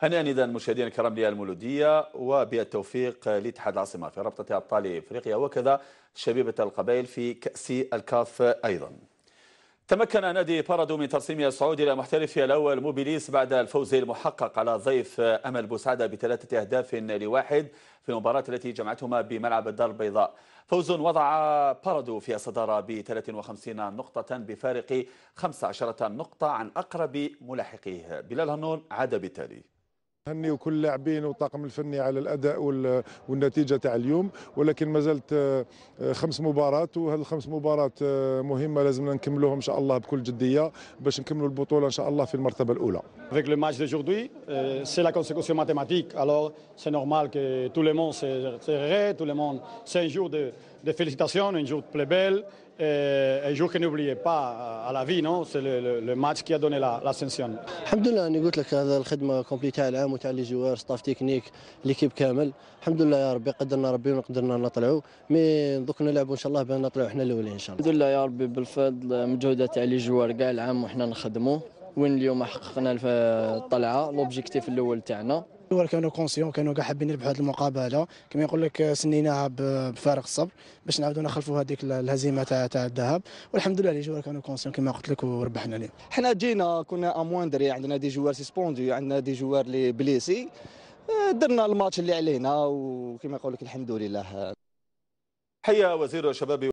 هنيئا اذا مشاهدينا الكرام للمولوديه وبالتوفيق لاتحاد العاصمه في رابطه ابطال افريقيا وكذا شبيبه القبائل في كاس الكاف ايضا. تمكن نادي بارادو من ترسيم الصعود الى محترفه الاول موبيليس بعد الفوز المحقق على ضيف امل بوسعاده بثلاثه اهداف لواحد في المباراه التي جمعتهما بملعب الدار البيضاء. فوز وضع بارادو في الصداره ب 53 نقطه بفارق 15 نقطه عن اقرب ملاحقيه. بلال هنون عاد بالتالي. هني وكل اللاعبين والطاقم الفني على الاداء والنتيجه تاع اليوم ولكن ما زالت آه، خمس مباريات وهذه الخمس مباريات آه، مهمه لازم نكملوهم ان شاء الله بكل جديه باش نكملوا البطوله ان شاء الله في المرتبه الاولى Avec le match d'aujourd'hui, euh, c'est la consécration mathématique. Alors, c'est normal que tout le monde se, se tout le monde, c'est un jour de des félicitations, un jour très belle, eh, un jour que n'oubliez pas à la vie, non C'est le, le, match qui a donné l'ascension. الحمد لله أنا قلت لك هذا الخدمة كومبلي تاع العام وتاع لي جوار ستاف تكنيك ليكيب كامل الحمد لله يا ربي قدرنا ربي وقدرنا نطلعوا مي دوك نلعبوا إن شاء الله بان نطلعوا احنا الأولين إن شاء الله الحمد لله يا ربي بالفضل مجهودات تاع لي جوار كاع العام وحنا نخدموا وين اليوم حققنا الطلعه لوبجيكتيف الاول تاعنا كانوا كونسيون كانوا كاع حابين يربحوا هذه المقابله كما يقول لك آه، سنيناها بفارق الصبر باش نعاودوا نخلفوا هذيك الهزيمه تاع تاع الذهب والحمد لله لي جوار كانوا كونسيون كما قلت لك وربحنا اليوم حنا جينا كنا امواندري يعني عندنا دي جوار سيسبوندي عندنا دي جوار لي بليسي آه، درنا الماتش اللي علينا وكما يقول لك الحمد لله حيا وزير الشباب